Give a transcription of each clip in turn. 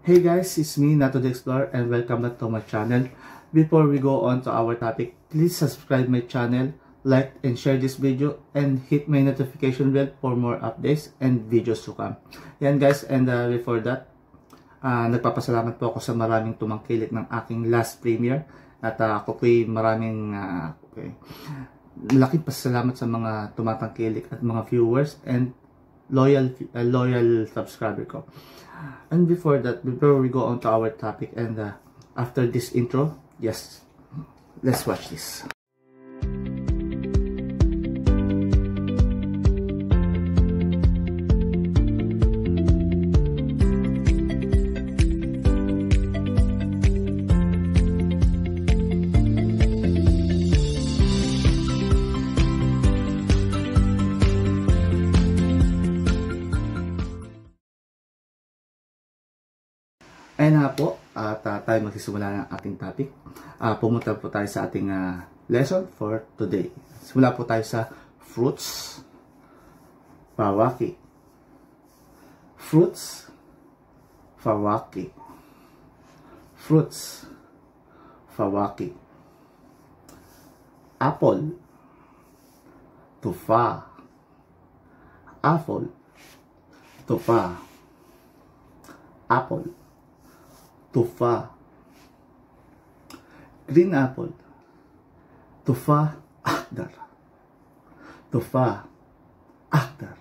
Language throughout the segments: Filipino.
Hey guys, it's me, Nato the Explorer and welcome back to my channel. Before we go on to our topic, please subscribe my channel, like and share this video and hit my notification bell for more updates and videos to come. Yan guys, and uh, before that, uh, nagpapasalamat po ako sa maraming tumangkilik ng aking last premiere at uh, ako po'y maraming uh, okay, laking pasalamat sa mga tumatangkilik at mga viewers and loyal uh, loyal subscriber ko. and before that before we go on to our topic and uh, after this intro yes let's watch this Ayan na po, at uh, tayo magsisimula ng ating topic. Uh, pumunta po tayo sa ating uh, lesson for today. Simula po tayo sa fruits. Fawaki. Fruits. Fawaki. Fruits. Fawaki. Apple. Tufa. Apple. Tufa. Apple tufa, green apple, tufa akdar, tufa akdar,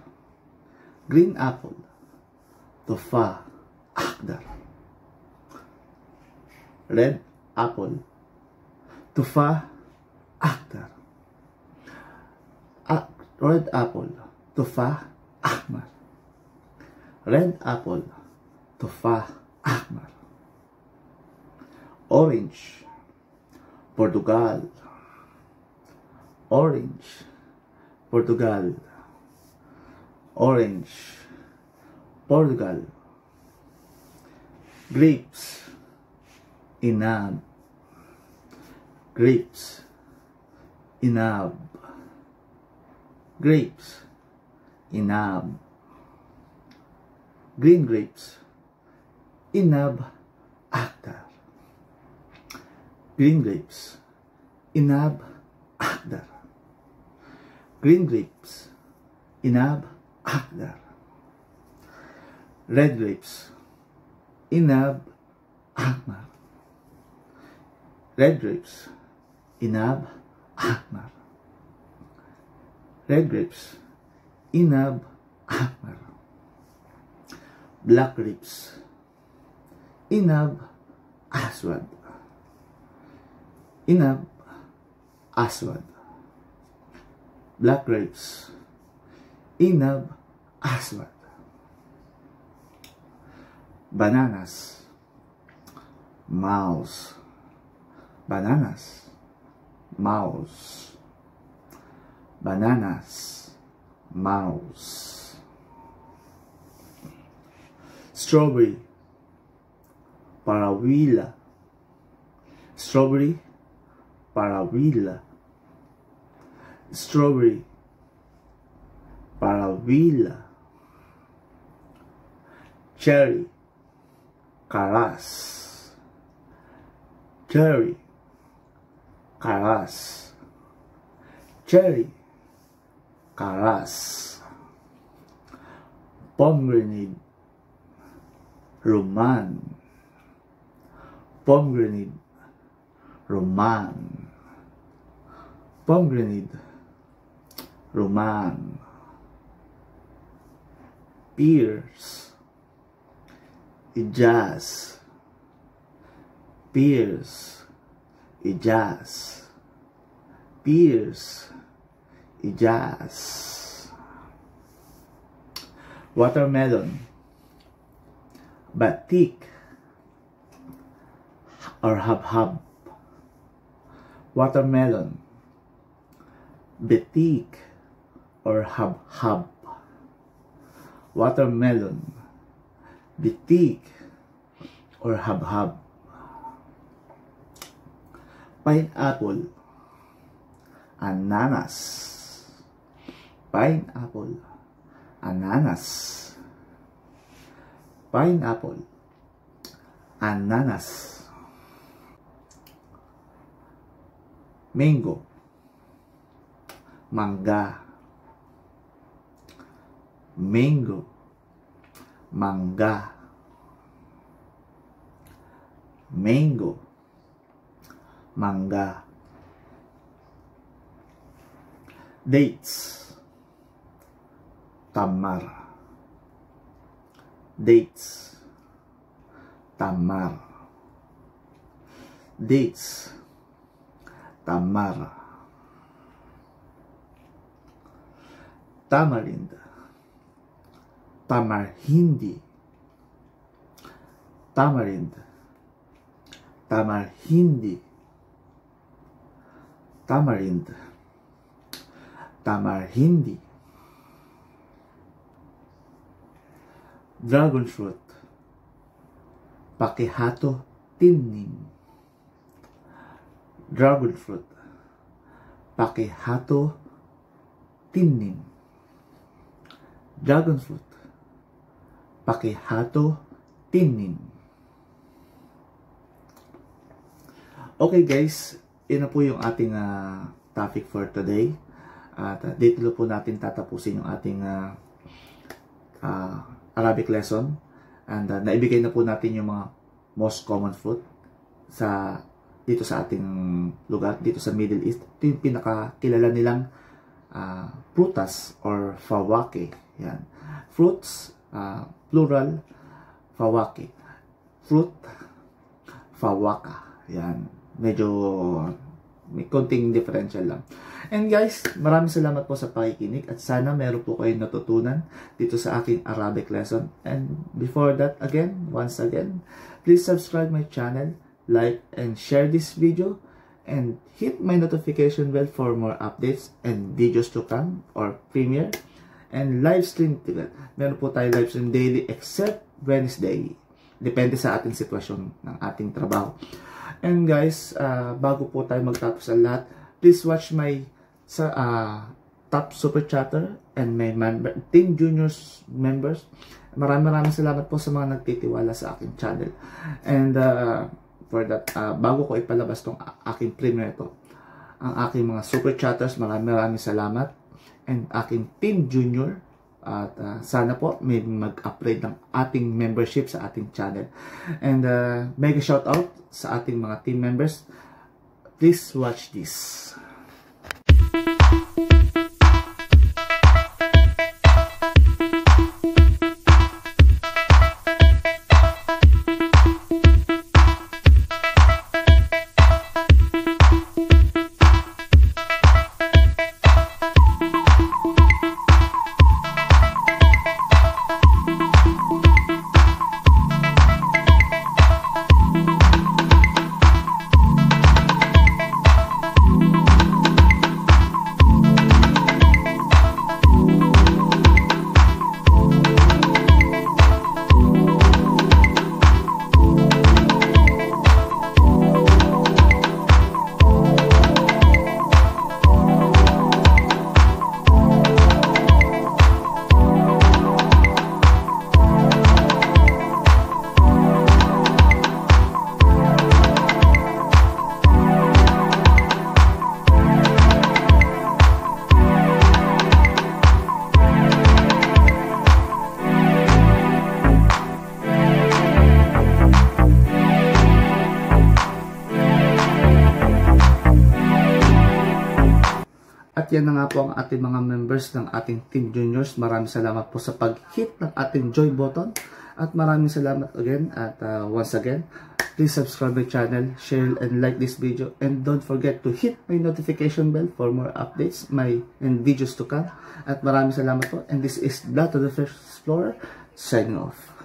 green apple, tufa akdar, red apple, tufa akdar, A red apple, tufa ahmar, red apple, tufa ahmar orange, Portugal, orange, Portugal, orange, Portugal, grapes, inab, grapes, inab, grapes, inab, green grapes, inab, acta. Green grapes. Inab akdar. Green grapes. Inab akdar. Red grapes. Inab akmar. Red grapes. Inab akmar. Red grapes. Inab akmar. Black grapes. Inab aswad. Inab, aswad. Black grapes. Inab, aswad. Bananas. Mouse. Bananas. Mouse. Bananas. Mouse. Strawberry. Parawila. Strawberry para Strawberry para Cherry Caras. Cherry Caras. Cherry Caras. Pomegranate Roman. Pomegranate Roman. Pomegranate. Roman. pears, Ijaz. pears, Ijaz. pears, Ijaz. Watermelon. Batik. Or habhab. hub. watermelon, betik, or hab-hab. Watermelon, betik or hab-hab. Pineapple, ananas. Pineapple, ananas. Pineapple, ananas. mango, mangga, mango, mangga, mango, mangga, dates, tamar, dates, tamar, dates, Tamara, Tamarind, Tamarhindi, Tamarind, Tamarhindi, Tamarind, Tamarhindi, Dragon Fruit, Pakihato Timning, dragon fruit, pakihato, timnim. Dragon fruit, pakihato, timnim. Okay guys, ina po yung ating uh, topic for today. At uh, dito po natin tatapusin yung ating uh, uh, Arabic lesson. And uh, naibigay na po natin yung mga most common fruit sa dito sa ating lugar, dito sa Middle East. Ito yung pinakakilala nilang uh, prutas or fawake. Yan. Fruits, uh, plural, fawake. Fruit, fawaka. Yan. Medyo may konting differential lang. And guys, maraming salamat po sa pakikinig at sana meron po kayong natutunan dito sa aking Arabic lesson. And before that, again, once again, please subscribe my channel like, and share this video, and hit my notification bell for more updates and videos to come or premiere and live stream meron po tayo live stream daily except Wednesday depende sa ating sitwasyon ng ating trabaho and guys uh, bago po tayo magtapos ang lahat please watch my sa uh, top super chatter and my member, team juniors members maraming maraming salamat po sa mga nagtitiwala sa akin channel and uh, for that uh, bago ko ipalabas tong aking film na Ang aking mga super chatters, maraming maraming salamat. And aking team junior, at uh, sana po may mag-upgrade ng ating membership sa ating channel. And uh, mega shout out sa ating mga team members. Please watch this. yan na nga po ang ating mga members ng ating Team Juniors. Maraming salamat po sa pag-hit ng ating join button. At maraming salamat again at uh, once again, please subscribe my channel, share and like this video. And don't forget to hit my notification bell for more updates my and videos to come. At maraming salamat po. And this is Blato the First Explorer signing off.